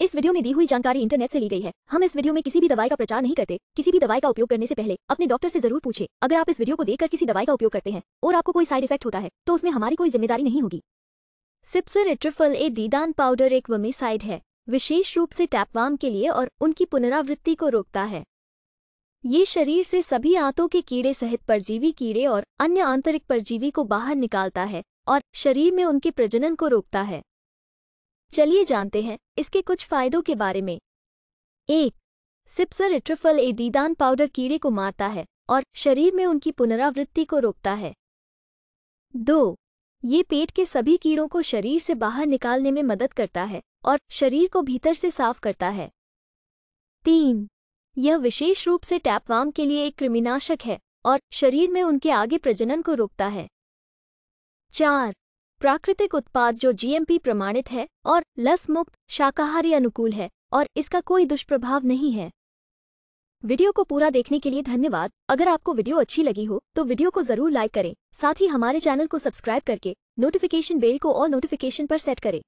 इस वीडियो में दी हुई जानकारी इंटरनेट से ली गई है हम इस वीडियो में किसी भी दवाई का प्रचार नहीं करते किसी भी दवाई का उपयोग करने से पहले अपने डॉक्टर से जरूर पूछे अगर आप इस वीडियो को देखकर किसी दवाई का उपयोग करते हैं और आपको कोई साइड इफेक्ट होता है तो उसमें हमारी कोई जिम्मेदारी नहीं होगी सिप्सर एट्रिफल ए दीदान पाउडर एक वमीसाइड है विशेष रूप से टैपवाम के लिए और उनकी पुनरावृत्ति को रोकता है ये शरीर से सभी आंतों के कीड़े सहित परजीवी कीड़े और अन्य आंतरिक परजीवी को बाहर निकालता है और शरीर में उनके प्रजनन को रोकता है चलिए जानते हैं इसके कुछ फायदों के बारे में एक सिप्सर इट्रफल ए दीदान पाउडर कीड़े को मारता है और शरीर में उनकी पुनरावृत्ति को रोकता है दो ये पेट के सभी कीड़ों को शरीर से बाहर निकालने में मदद करता है और शरीर को भीतर से साफ करता है तीन यह विशेष रूप से टैपवाम के लिए एक कृमिनाशक है और शरीर में उनके आगे प्रजनन को रोकता है चार प्राकृतिक उत्पाद जो जीएमपी प्रमाणित है और लस मुक्त शाकाहारी अनुकूल है और इसका कोई दुष्प्रभाव नहीं है वीडियो को पूरा देखने के लिए धन्यवाद अगर आपको वीडियो अच्छी लगी हो तो वीडियो को जरूर लाइक करें साथ ही हमारे चैनल को सब्सक्राइब करके नोटिफिकेशन बेल को और नोटिफिकेशन पर सेट करें